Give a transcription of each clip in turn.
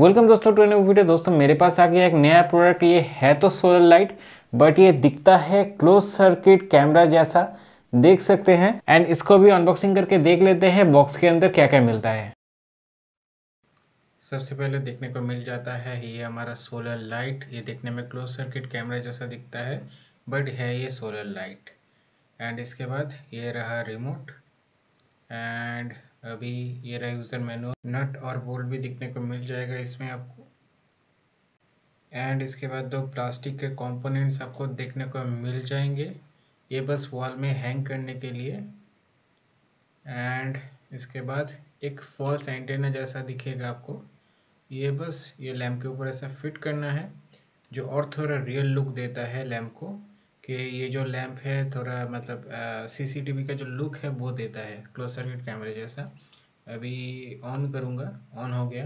welcome दोस्तों to new video दोस्तों मेरे पास आ गया एक नया प्रोडक्ट ये है तो सोलर लाइट बट ये दिखता है क्लोज सर्किट कैमरा जैसा देख सकते हैं एंड इसको भी अनबॉक्सिंग करके देख लेते हैं बॉक्स के अंदर क्या क्या मिलता है सबसे पहले देखने को मिल जाता है ये हमारा सोलर लाइट ये देखने में क्लोज सर्किट कैमरा जैसा दिखता है बट है ये सोलर लाइट एंड इसके बाद ये रहा रिमोट एंड अभी ये रहा यूज़र मेनू नट और बोल्ट भी दिखने को मिल जाएगा इसमें आपको एंड इसके बाद दो प्लास्टिक के कंपोनेंट्स आपको देखने को मिल जाएंगे ये बस वॉल में हैंग करने के लिए एंड इसके बाद एक फॉल्स एंटेना जैसा दिखेगा आपको ये बस ये लैम्प के ऊपर ऐसा फिट करना है जो और थोड़ा रियल लुक देता है लैम्प को कि ये जो लैम्प है थोड़ा मतलब सीसीटीवी का जो लुक है वो देता है क्लोज सर्किट कैमरे जैसा अभी ऑन करूँगा ऑन हो गया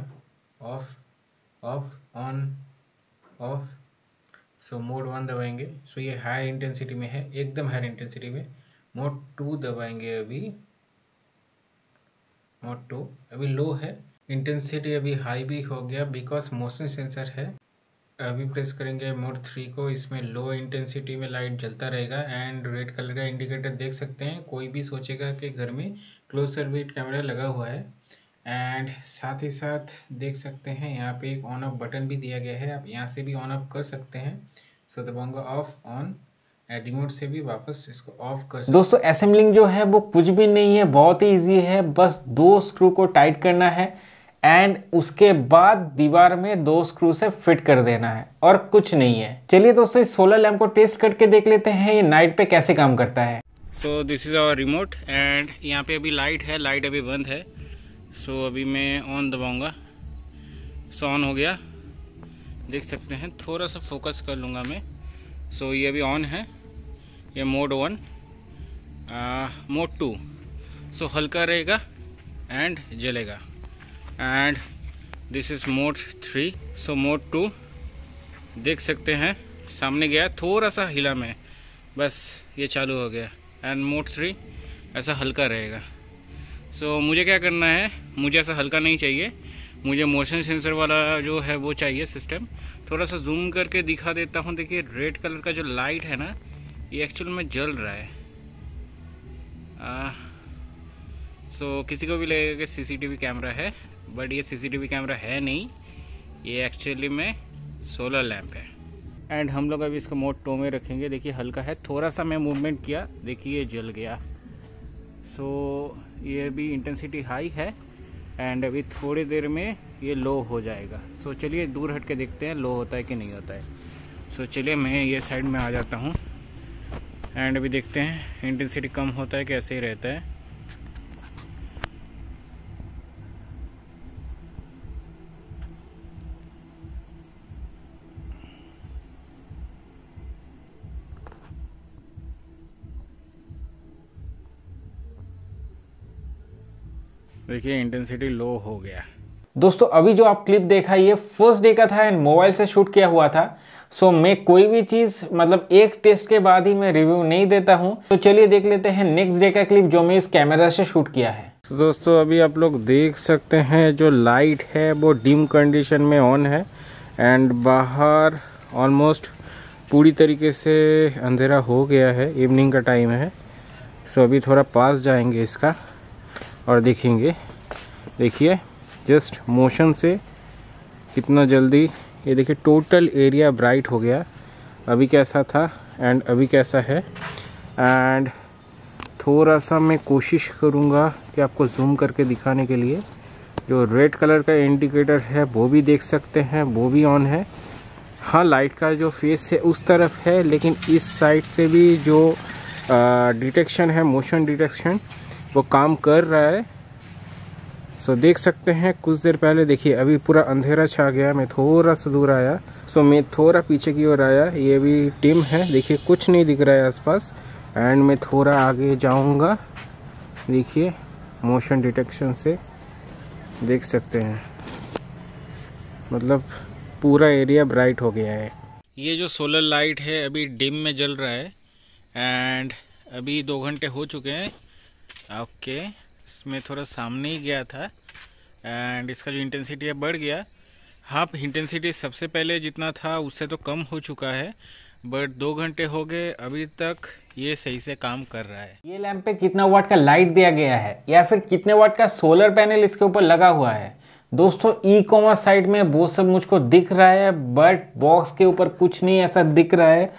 off off on off so mode one दबाएंगे सो so ये हाई इंटेंसिटी में है एकदम हाई इंटेंसिटी में मोड टू दबाएंगे अभी मोड टू अभी लो है इंटेंसिटी अभी हाई भी हो गया बिकॉज मोशन सेंसर है अभी प्रेस करेंगे मोड थ्री को इसमें लो इंटेंसिटी में लाइट जलता रहेगा एंड रेड कलर का इंडिकेटर देख सकते हैं कोई भी सोचेगा कि घर में क्लोज सर्किट कैमरा लगा हुआ है एंड साथ ही साथ देख सकते हैं यहाँ पे एक ऑन ऑफ बटन भी दिया गया है आप यहाँ से भी ऑन ऑफ कर सकते हैं सो दबाऊंगा ऑफ ऑन रिमोट से भी वापस इसको ऑफ कर सकते दोस्तों असेंबलिंग जो है वो कुछ भी नहीं है बहुत ही ईजी है बस दो स्क्रू को टाइट करना है एंड उसके बाद दीवार में दो स्क्रू से फिट कर देना है और कुछ नहीं है चलिए दोस्तों इस सोलर लैम्प को टेस्ट करके देख लेते हैं ये नाइट पे कैसे काम करता है so this is our remote and यहाँ पे अभी लाइट है लाइट अभी बंद है सो so, अभी मैं ऑन दबाऊँगा सो ऑन हो गया देख सकते हैं थोड़ा सा फोकस कर लूँगा मैं सो so, ये अभी ऑन है ये mode one mode two so हल्का रहेगा एंड जलेगा and this is mode three so mode two देख सकते हैं सामने गया थोड़ा सा हिला में बस ये चालू हो गया एंड मोड थ्री ऐसा हल्का रहेगा सो so, मुझे क्या करना है मुझे ऐसा हल्का नहीं चाहिए मुझे मोशन सेंसर वाला जो है वो चाहिए सिस्टम थोड़ा सा जूम करके दिखा देता हूँ देखिए रेड कलर का जो लाइट है ना ये एक्चुअल में जल रहा है सो so, किसी को भी लगेगा कि सीसीटीवी कैमरा है बट ये सीसीटीवी कैमरा है नहीं ये एक्चुअली में सोलर लैंप है एंड हम लोग अभी इसको मोड टो में रखेंगे देखिए हल्का है थोड़ा सा मैं मूवमेंट किया देखिए ये जल गया सो so, ये भी इंटेंसिटी हाई है एंड अभी थोड़ी देर में ये लो हो जाएगा सो so, चलिए दूर हट के देखते हैं लो होता है कि नहीं होता है सो so, चलिए मैं ये साइड में आ जाता हूँ एंड अभी देखते हैं इंटेंसिटी कम होता है कि ऐसे ही रहता है देखिए इंटेंसिटी लो हो गया दोस्तों अभी जो आप क्लिप देखा ये फर्स्ट डे का था एंड मोबाइल से शूट किया हुआ था सो so, मैं कोई भी चीज़ मतलब एक टेस्ट के बाद ही मैं रिव्यू नहीं देता हूँ तो चलिए देख लेते हैं नेक्स्ट डे का क्लिप जो मैं इस कैमरा से शूट किया है तो दोस्तों अभी आप लोग देख सकते हैं जो लाइट है वो डिम कंडीशन में ऑन है एंड बाहर ऑलमोस्ट पूरी तरीके से अंधेरा हो गया है इवनिंग का टाइम है सो so, अभी थोड़ा पास जाएंगे इसका और देखेंगे देखिए जस्ट मोशन से कितना जल्दी ये देखिए टोटल एरिया ब्राइट हो गया अभी कैसा था एंड अभी कैसा है एंड थोड़ा सा मैं कोशिश करूँगा कि आपको जूम करके दिखाने के लिए जो रेड कलर का इंडिकेटर है वो भी देख सकते हैं वो भी ऑन है हाँ लाइट का जो फेस है उस तरफ है लेकिन इस साइड से भी जो डिटेक्शन है मोशन डिटेक्शन वो काम कर रहा है सो देख सकते हैं कुछ देर पहले देखिए अभी पूरा अंधेरा छा गया मैं थोड़ा सा दूर आया सो मैं थोड़ा पीछे की ओर आया ये भी टीम है देखिए कुछ नहीं दिख रहा है आसपास एंड मैं थोड़ा आगे जाऊंगा देखिए मोशन डिटेक्शन से देख सकते हैं मतलब पूरा एरिया ब्राइट हो गया है ये जो सोलर लाइट है अभी डिम में जल रहा है एंड अभी दो घंटे हो चुके हैं ओके इसमें थोड़ा सामने ही गया था एंड इसका जो इंटेंसिटी है बढ़ गया हाफ इंटेंसिटी सबसे पहले जितना था उससे तो कम हो चुका है बट दो घंटे हो गए अभी तक ये सही से काम कर रहा है ये लैंप पे कितना वाट का लाइट दिया गया है या फिर कितने वाट का सोलर पैनल इसके ऊपर लगा हुआ है दोस्तों ई कॉमर्स साइट में वो सब मुझको दिख रहा है बट बॉक्स के ऊपर कुछ नहीं ऐसा दिख रहा है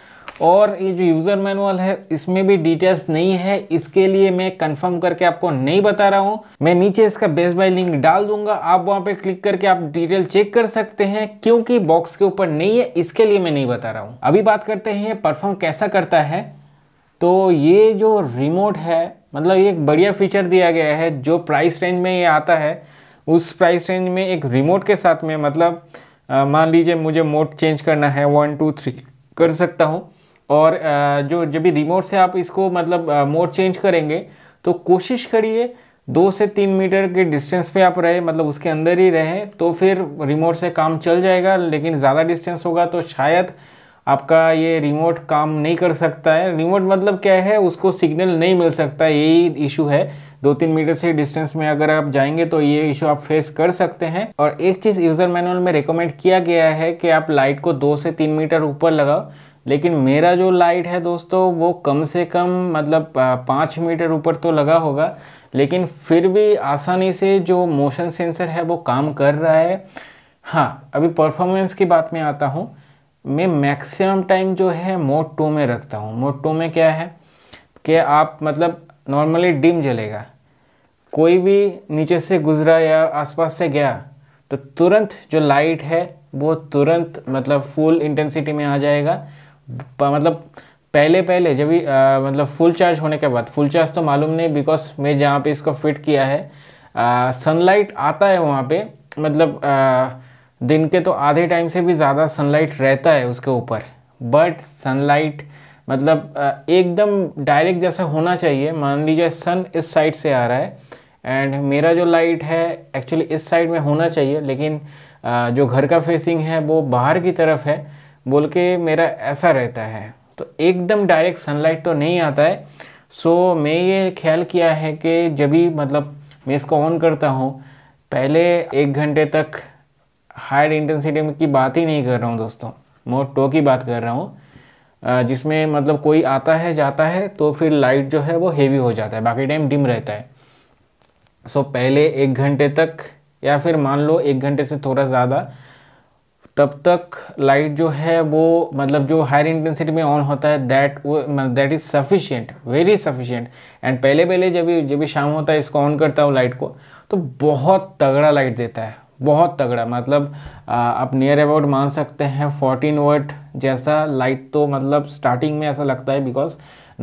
और ये जो यूज़र मैनुअल है इसमें भी डिटेल्स नहीं है इसके लिए मैं कंफर्म करके आपको नहीं बता रहा हूँ मैं नीचे इसका बेस्ट बाय लिंक डाल दूंगा आप वहाँ पे क्लिक करके आप डिटेल चेक कर सकते हैं क्योंकि बॉक्स के ऊपर नहीं है इसके लिए मैं नहीं बता रहा हूँ अभी बात करते हैं परफॉर्म कैसा करता है तो ये जो रिमोट है मतलब ये एक बढ़िया फीचर दिया गया है जो प्राइस रेंज में ये आता है उस प्राइस रेंज में एक रिमोट के साथ में मतलब मान लीजिए मुझे मोड चेंज करना है वन टू थ्री कर सकता हूँ और जो जब भी रिमोट से आप इसको मतलब मोड चेंज करेंगे तो कोशिश करिए दो से तीन मीटर के डिस्टेंस पे आप रहे मतलब उसके अंदर ही रहें तो फिर रिमोट से काम चल जाएगा लेकिन ज़्यादा डिस्टेंस होगा तो शायद आपका ये रिमोट काम नहीं कर सकता है रिमोट मतलब क्या है उसको सिग्नल नहीं मिल सकता यही इशू है दो तीन मीटर से डिस्टेंस में अगर आप जाएंगे तो ये इशू आप फेस कर सकते हैं और एक चीज़ यूज़र मैनुअल में रिकमेंड किया गया है कि आप लाइट को दो से तीन मीटर ऊपर लगाओ लेकिन मेरा जो लाइट है दोस्तों वो कम से कम मतलब पाँच मीटर ऊपर तो लगा होगा लेकिन फिर भी आसानी से जो मोशन सेंसर है वो काम कर रहा है हाँ अभी परफॉर्मेंस की बात में आता हूँ मैं मैक्सिमम टाइम जो है मोड टू में रखता हूँ मोड टू में क्या है कि आप मतलब नॉर्मली डिम जलेगा कोई भी नीचे से गुजरा या आसपास से गया तो तुरंत जो लाइट है वो तुरंत मतलब फुल इंटेंसिटी में आ जाएगा मतलब पहले पहले जब भी मतलब फुल चार्ज होने के बाद फुल चार्ज तो मालूम नहीं बिकॉज मैं जहाँ पे इसको फिट किया है सनलाइट आता है वहाँ पे मतलब आ, दिन के तो आधे टाइम से भी ज़्यादा सनलाइट रहता है उसके ऊपर बट सनलाइट मतलब एकदम डायरेक्ट जैसा होना चाहिए मान लीजिए सन इस साइड से आ रहा है एंड मेरा जो लाइट है एक्चुअली इस साइड में होना चाहिए लेकिन आ, जो घर का फेसिंग है वो बाहर की तरफ है बोल के मेरा ऐसा रहता है तो एकदम डायरेक्ट सनलाइट तो नहीं आता है सो मैं ये ख्याल किया है कि जब भी मतलब मैं इसको ऑन करता हूँ पहले एक घंटे तक हायर इंटेंसिटी की बात ही नहीं कर रहा हूँ दोस्तों मोर टो की बात कर रहा हूँ जिसमें मतलब कोई आता है जाता है तो फिर लाइट जो है वो हेवी हो जाता है बाकी टाइम डिम रहता है सो पहले एक घंटे तक या फिर मान लो एक घंटे से थोड़ा ज़्यादा तब तक लाइट जो है वो मतलब जो हायर इंटेंसिटी में ऑन होता है दैट वो that is sufficient very sufficient and पहले पहले जब भी जब भी शाम होता है इसको ऑन करता हूँ लाइट को तो बहुत तगड़ा लाइट देता है बहुत तगड़ा मतलब आ, आप नियर अबाउट मान सकते हैं 14 वोट जैसा लाइट तो मतलब स्टार्टिंग में ऐसा लगता है बिकॉज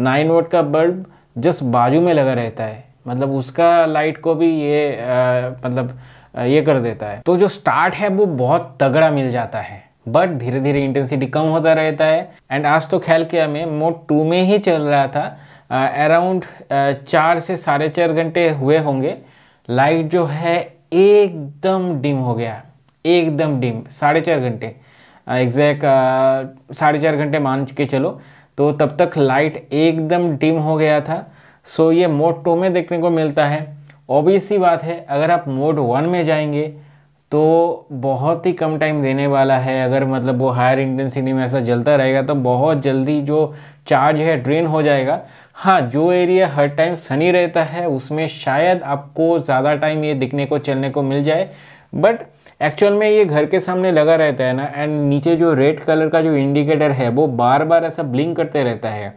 9 वोट का बल्ब जस्ट बाजू में लगा रहता है मतलब उसका लाइट को भी ये आ, मतलब ये कर देता है तो जो स्टार्ट है वो बहुत तगड़ा मिल जाता है बट धीरे धीरे इंटेंसिटी कम होता रहता है एंड आज तो ख्याल किया मैं मोड टू में ही चल रहा था अराउंड uh, चार से साढ़े चार घंटे हुए होंगे लाइट जो है एकदम डिम हो गया एकदम डिम साढ़े चार घंटे एग्जैक्ट साढ़े चार घंटे मान के चलो तो तब तक लाइट एकदम डिम हो गया था सो ये मोड टू में देखने को मिलता है ऑबियस सी बात है अगर आप मोड वन में जाएंगे तो बहुत ही कम टाइम देने वाला है अगर मतलब वो हायर इंटेंसिटी में ऐसा जलता रहेगा तो बहुत जल्दी जो चार्ज है ड्रेन हो जाएगा हाँ जो एरिया हर टाइम सनी रहता है उसमें शायद आपको ज़्यादा टाइम ये दिखने को चलने को मिल जाए बट एक्चुअल में ये घर के सामने लगा रहता है ना एंड नीचे जो रेड कलर का जो इंडिकेटर है वो बार बार ऐसा ब्लिंक करते रहता है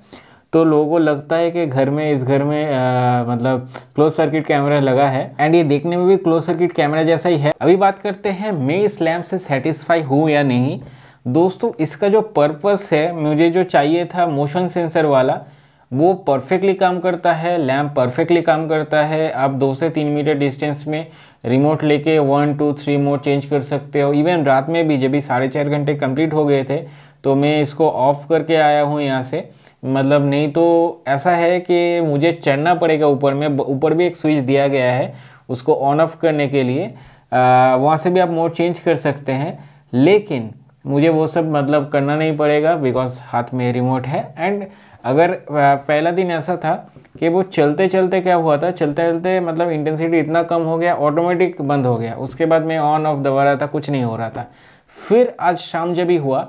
तो लोगों को लगता है कि घर में इस घर में आ, मतलब क्लोज सर्किट कैमरा लगा है एंड ये देखने में भी क्लोज सर्किट कैमरा जैसा ही है अभी बात करते हैं मैं इस लैम्प से सेटिस्फाई हूँ या नहीं दोस्तों इसका जो पर्पस है मुझे जो चाहिए था मोशन सेंसर वाला वो परफेक्टली काम करता है लैम्प परफेक्टली काम करता है आप दो से तीन मीटर डिस्टेंस में रिमोट लेके one two three mode change कर सकते हो इवन रात में भी जब भी साढ़े चार घंटे कंप्लीट हो गए थे तो मैं इसको ऑफ करके आया हूँ यहाँ से मतलब नहीं तो ऐसा है कि मुझे चढ़ना पड़ेगा ऊपर में ऊपर भी एक स्विच दिया गया है उसको ऑन ऑफ करने के लिए वहाँ से भी आप मोड चेंज कर सकते हैं लेकिन मुझे वो सब मतलब करना नहीं पड़ेगा बिकॉज हाथ में रिमोट है एंड अगर पहला दिन ऐसा था कि वो चलते चलते क्या हुआ था चलते चलते मतलब इंटेंसिटी इतना कम हो गया ऑटोमेटिक बंद हो गया उसके बाद मैं ऑन ऑफ दबा रहा था कुछ नहीं हो रहा था फिर आज शाम जब ही हुआ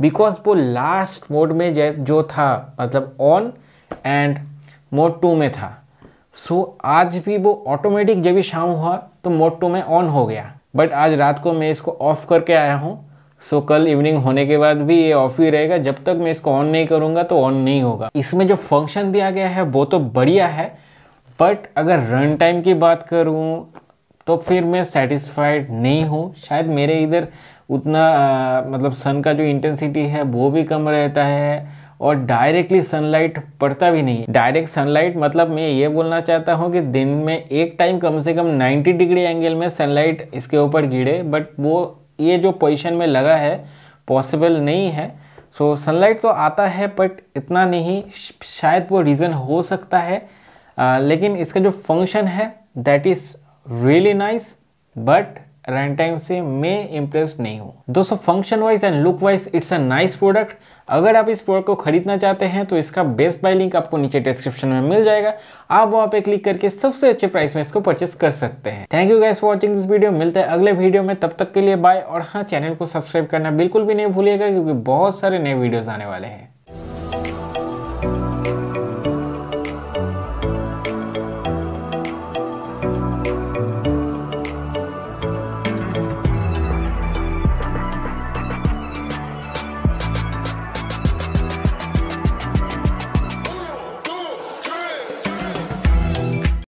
बिकॉज वो लास्ट मोड में जो था मतलब ऑन एंड मोड टू में था सो आज भी वो ऑटोमेटिक जब भी शाम हुआ तो मोड टू में ऑन हो गया बट आज रात को मैं इसको ऑफ करके आया हूँ सो कल इवनिंग होने के बाद भी ये ऑफ ही रहेगा जब तक मैं इसको ऑन नहीं करूँगा तो ऑन नहीं होगा इसमें जो फंक्शन दिया गया है वो तो बढ़िया है बट अगर रन टाइम की बात करूँ तो फिर मैं सेटिस्फाइड नहीं हूँ शायद मेरे इधर उतना आ, मतलब सन का जो इंटेंसिटी है वो भी कम रहता है और डायरेक्टली सनलाइट पड़ता भी नहीं डायरेक्ट सनलाइट मतलब मैं ये बोलना चाहता हूँ कि दिन में एक टाइम कम से कम 90 डिग्री एंगल में सनलाइट इसके ऊपर गिरे बट वो ये जो पोजीशन में लगा है पॉसिबल नहीं है सो so, सनलाइट तो आता है बट इतना नहीं शायद वो रीज़न हो सकता है आ, लेकिन इसका जो फंक्शन है that is really nice but run time से मैं इम्प्रेस नहीं हूँ दोस्तों function wise and look wise it's a nice product अगर आप इस प्रोडक्ट को खरीदना चाहते हैं तो इसका बेस्ट बाय लिंक आपको नीचे डिस्क्रिप्शन में मिल जाएगा आप वहाँ पे क्लिक करके सबसे अच्छे प्राइस में इसको परचेस कर सकते हैं thank you guys watching this video मिलते हैं अगले वीडियो में तब तक के लिए बाय और हाँ चैनल को सब्सक्राइब करना बिल्कुल भी नहीं भूलिएगा क्योंकि बहुत सारे नए वीडियोज़ आने वाले हैं